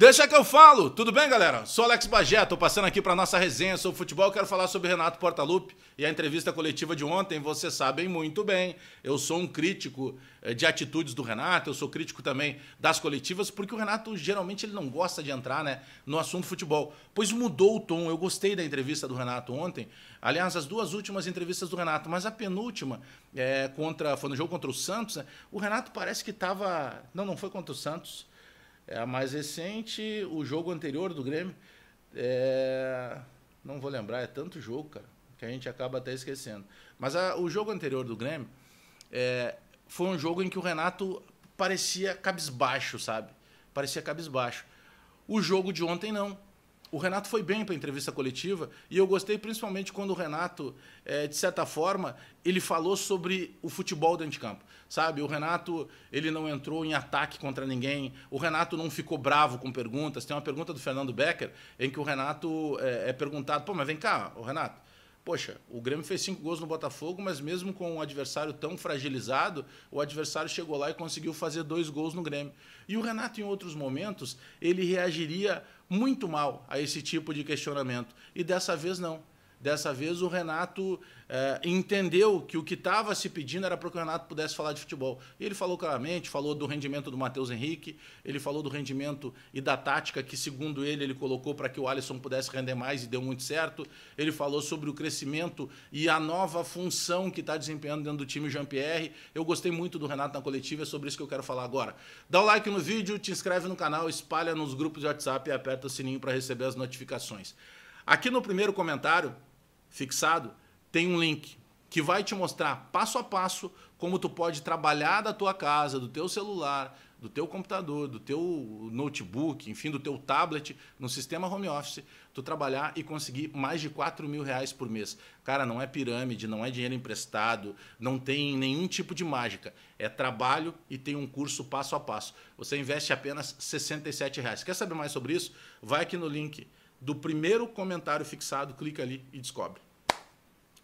Deixa que eu falo. Tudo bem, galera? Sou Alex Bagé, tô passando aqui para nossa resenha sobre futebol. Quero falar sobre Renato Portaluppi e a entrevista coletiva de ontem. Vocês sabem muito bem. Eu sou um crítico eh, de atitudes do Renato, eu sou crítico também das coletivas, porque o Renato geralmente ele não gosta de entrar, né, no assunto futebol. Pois mudou o tom. Eu gostei da entrevista do Renato ontem. Aliás, as duas últimas entrevistas do Renato, mas a penúltima é, contra foi no jogo contra o Santos. Né? O Renato parece que estava não, não foi contra o Santos é a mais recente, o jogo anterior do Grêmio. É... Não vou lembrar, é tanto jogo, cara, que a gente acaba até esquecendo. Mas a, o jogo anterior do Grêmio é... foi um jogo em que o Renato parecia cabisbaixo, sabe? Parecia cabisbaixo. O jogo de ontem não o Renato foi bem para a entrevista coletiva e eu gostei principalmente quando o Renato, é, de certa forma, ele falou sobre o futebol dentro de campo, sabe? O Renato ele não entrou em ataque contra ninguém, o Renato não ficou bravo com perguntas. Tem uma pergunta do Fernando Becker em que o Renato é, é perguntado: pô, mas vem cá, o Renato, Poxa, o Grêmio fez cinco gols no Botafogo, mas mesmo com um adversário tão fragilizado, o adversário chegou lá e conseguiu fazer dois gols no Grêmio. E o Renato, em outros momentos, ele reagiria muito mal a esse tipo de questionamento. E dessa vez não. Dessa vez o Renato é, entendeu que o que estava se pedindo era para que o Renato pudesse falar de futebol. E ele falou claramente, falou do rendimento do Matheus Henrique, ele falou do rendimento e da tática que, segundo ele, ele colocou para que o Alisson pudesse render mais e deu muito certo. Ele falou sobre o crescimento e a nova função que está desempenhando dentro do time Jean-Pierre. Eu gostei muito do Renato na coletiva, é sobre isso que eu quero falar agora. Dá o like no vídeo, te inscreve no canal, espalha nos grupos de WhatsApp e aperta o sininho para receber as notificações. Aqui no primeiro comentário, fixado, tem um link que vai te mostrar passo a passo como tu pode trabalhar da tua casa, do teu celular, do teu computador, do teu notebook, enfim, do teu tablet, no sistema home office, tu trabalhar e conseguir mais de 4 mil reais por mês. Cara, não é pirâmide, não é dinheiro emprestado, não tem nenhum tipo de mágica. É trabalho e tem um curso passo a passo. Você investe apenas 67 reais. Quer saber mais sobre isso? Vai aqui no link do primeiro comentário fixado, clica ali e descobre.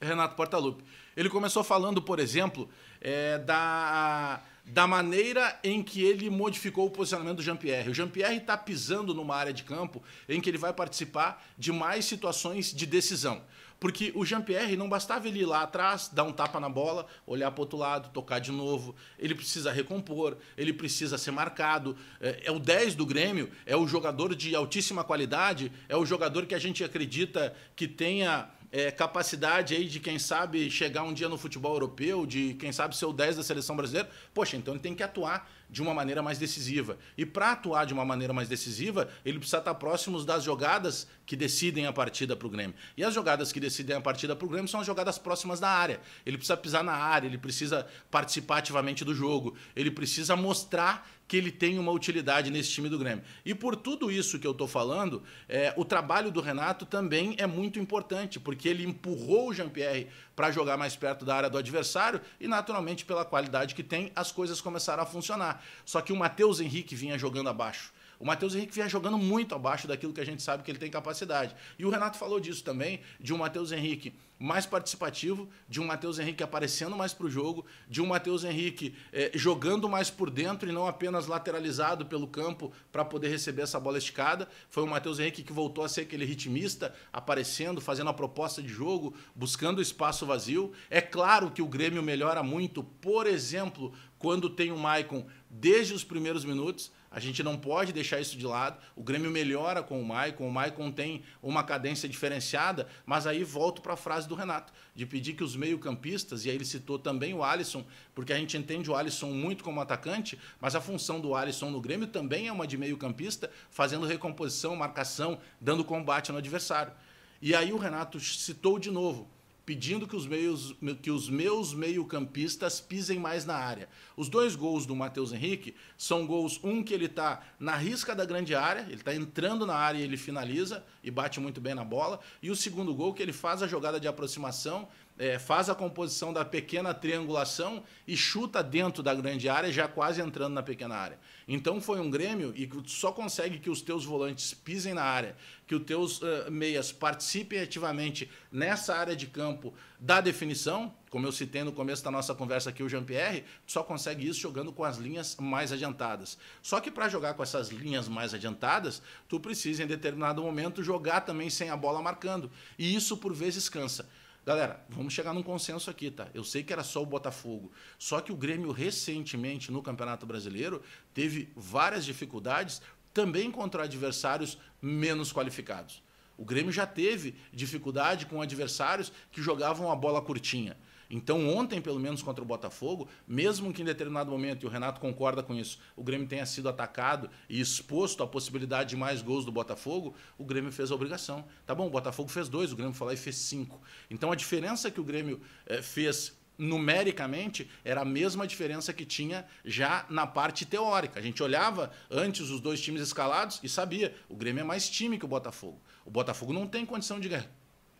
Renato Portaluppi. Ele começou falando, por exemplo, é, da, da maneira em que ele modificou o posicionamento do Jean-Pierre. O Jean-Pierre está pisando numa área de campo em que ele vai participar de mais situações de decisão. Porque o Jean-Pierre não bastava ele ir lá atrás, dar um tapa na bola, olhar para outro lado, tocar de novo. Ele precisa recompor, ele precisa ser marcado. É, é, o 10 do Grêmio, é o jogador de altíssima qualidade, é o jogador que a gente acredita que tenha é, capacidade aí de, quem sabe, chegar um dia no futebol europeu, de, quem sabe, ser o 10 da seleção brasileira, poxa, então ele tem que atuar de uma maneira mais decisiva. E para atuar de uma maneira mais decisiva, ele precisa estar tá próximo das jogadas que decidem a partida para o Grêmio. E as jogadas que decidem a partida para o Grêmio são as jogadas próximas da área. Ele precisa pisar na área, ele precisa participar ativamente do jogo, ele precisa mostrar que ele tem uma utilidade nesse time do Grêmio. E por tudo isso que eu estou falando, é, o trabalho do Renato também é muito importante, porque ele empurrou o Jean-Pierre para jogar mais perto da área do adversário e, naturalmente, pela qualidade que tem, as coisas começaram a funcionar. Só que o Matheus Henrique vinha jogando abaixo. O Matheus Henrique vinha jogando muito abaixo daquilo que a gente sabe que ele tem capacidade. E o Renato falou disso também, de um Matheus Henrique mais participativo, de um Matheus Henrique aparecendo mais para o jogo, de um Matheus Henrique eh, jogando mais por dentro e não apenas lateralizado pelo campo para poder receber essa bola esticada. Foi o Matheus Henrique que voltou a ser aquele ritmista, aparecendo, fazendo a proposta de jogo, buscando espaço vazio. É claro que o Grêmio melhora muito, por exemplo, quando tem o Maicon desde os primeiros minutos. A gente não pode deixar isso de lado. O Grêmio melhora com o Maicon, o Maicon tem uma cadência diferenciada, mas aí volto para a frase do Renato, de pedir que os meio-campistas, e aí ele citou também o Alisson, porque a gente entende o Alisson muito como atacante, mas a função do Alisson no Grêmio também é uma de meio-campista, fazendo recomposição, marcação, dando combate no adversário. E aí o Renato citou de novo pedindo que os, meios, que os meus meio-campistas pisem mais na área. Os dois gols do Matheus Henrique são gols, um que ele está na risca da grande área, ele está entrando na área e ele finaliza e bate muito bem na bola, e o segundo gol que ele faz a jogada de aproximação é, faz a composição da pequena triangulação e chuta dentro da grande área, já quase entrando na pequena área. Então foi um Grêmio e que só consegue que os teus volantes pisem na área, que os teus uh, meias participem ativamente nessa área de campo da definição, como eu citei no começo da nossa conversa aqui, o Jean-Pierre, só consegue isso jogando com as linhas mais adiantadas. Só que para jogar com essas linhas mais adiantadas, tu precisa em determinado momento jogar também sem a bola marcando. E isso por vezes cansa. Galera, vamos chegar num consenso aqui, tá? Eu sei que era só o Botafogo. Só que o Grêmio, recentemente, no Campeonato Brasileiro, teve várias dificuldades também contra adversários menos qualificados. O Grêmio já teve dificuldade com adversários que jogavam a bola curtinha. Então, ontem, pelo menos contra o Botafogo, mesmo que em determinado momento, e o Renato concorda com isso, o Grêmio tenha sido atacado e exposto à possibilidade de mais gols do Botafogo, o Grêmio fez a obrigação. Tá bom, o Botafogo fez dois, o Grêmio foi lá e fez cinco. Então, a diferença que o Grêmio eh, fez numericamente era a mesma diferença que tinha já na parte teórica. A gente olhava antes os dois times escalados e sabia, o Grêmio é mais time que o Botafogo. O Botafogo não tem condição de ganhar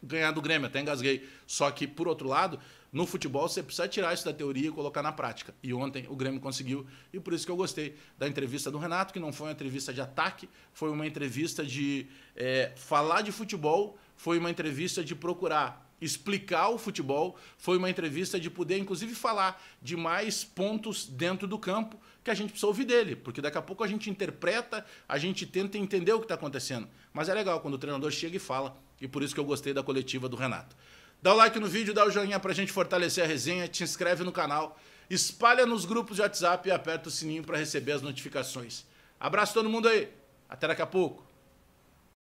ganhar do Grêmio, até engasguei. Só que, por outro lado, no futebol você precisa tirar isso da teoria e colocar na prática. E ontem o Grêmio conseguiu, e por isso que eu gostei da entrevista do Renato, que não foi uma entrevista de ataque, foi uma entrevista de é, falar de futebol, foi uma entrevista de procurar explicar o futebol, foi uma entrevista de poder, inclusive, falar de mais pontos dentro do campo que a gente precisa ouvir dele, porque daqui a pouco a gente interpreta, a gente tenta entender o que está acontecendo. Mas é legal quando o treinador chega e fala e por isso que eu gostei da coletiva do Renato. Dá o like no vídeo, dá o joinha pra gente fortalecer a resenha, te inscreve no canal, espalha nos grupos de WhatsApp e aperta o sininho para receber as notificações. Abraço todo mundo aí. Até daqui a pouco.